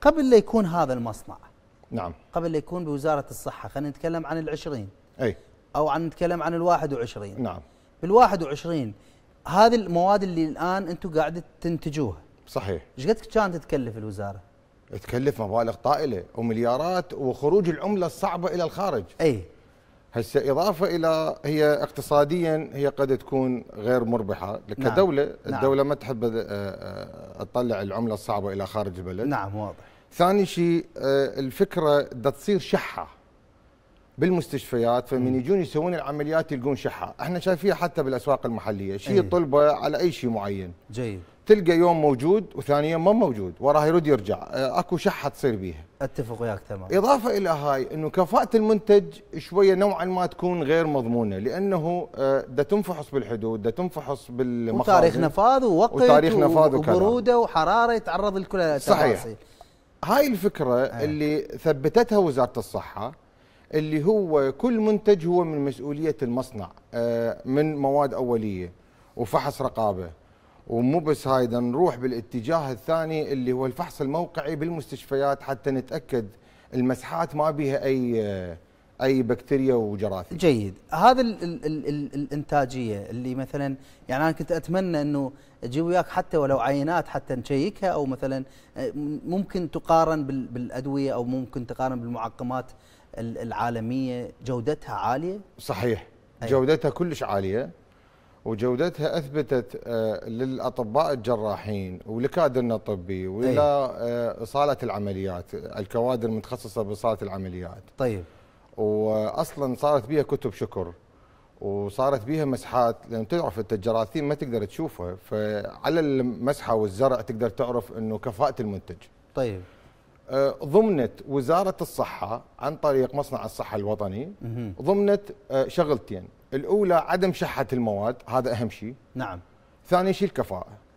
قبل لا يكون هذا المصنع نعم قبل لا يكون بوزاره الصحه خلينا نتكلم عن ال20 اي او عن نتكلم عن ال21 نعم بال21 هذه المواد اللي الان انتم قاعدة تنتجوها صحيح ايش قد كانت تكلف الوزاره تكلف مبالغ طائله ومليارات وخروج العمله الصعبه الى الخارج اي هسه اضافه الى هي اقتصاديا هي قد تكون غير مربحه نعم. كدوله نعم. الدوله ما تحب آه، آه، تطلع العمله الصعبه الى خارج البلد نعم واضح ثاني شيء آه، الفكره بدها تصير شحه بالمستشفيات فمن يجون يسوون العمليات يلقون شحه احنا شايفيها حتى بالاسواق المحليه شيء أيه. طلبه على اي شيء معين جيد تلقى يوم موجود وثاني يوم ما موجود وراه يرد يرجع آه، اكو شحه تصير بيها اتفق وياك تمام اضافه الى هاي انه كفاءه المنتج شويه نوعا ما تكون غير مضمونه لانه آه، دا تنفحص بالحدود دا تنفحص بالمخازن وتاريخ نفاذ ووقت وتاريخ نفاذ وبروده وحراره يتعرض لكل صحيح هاي الفكره آه. اللي ثبتتها وزاره الصحه اللي هو كل منتج هو من مسؤوليه المصنع آه، من مواد اوليه وفحص رقابه ومو بس هايدا نروح بالاتجاه الثاني اللي هو الفحص الموقعي بالمستشفيات حتى نتاكد المسحات ما بيها اي اي بكتيريا وجراثيم. جيد، هذا الـ الـ الـ الـ الانتاجيه اللي مثلا يعني انا كنت اتمنى انه اجيب وياك حتى ولو عينات حتى نشيكها او مثلا ممكن تقارن بالادويه او ممكن تقارن بالمعقمات العالميه جودتها عاليه؟ صحيح، أيه. جودتها كلش عاليه وجودتها اثبتت آه، للاطباء الجراحين ولكادرنا الطبي والى طيب. آه، صاله العمليات الكوادر المتخصصه بصاله العمليات طيب واصلا صارت بها كتب شكر وصارت بها مسحات لان تعرف انت الجراثيم ما تقدر تشوفها فعلى المسحه والزرع تقدر تعرف انه كفاءه المنتج طيب آه، ضمنت وزاره الصحه عن طريق مصنع الصحه الوطني ضمنت شغلتين الاولى عدم شحه المواد هذا اهم شيء نعم ثاني شيء الكفاءه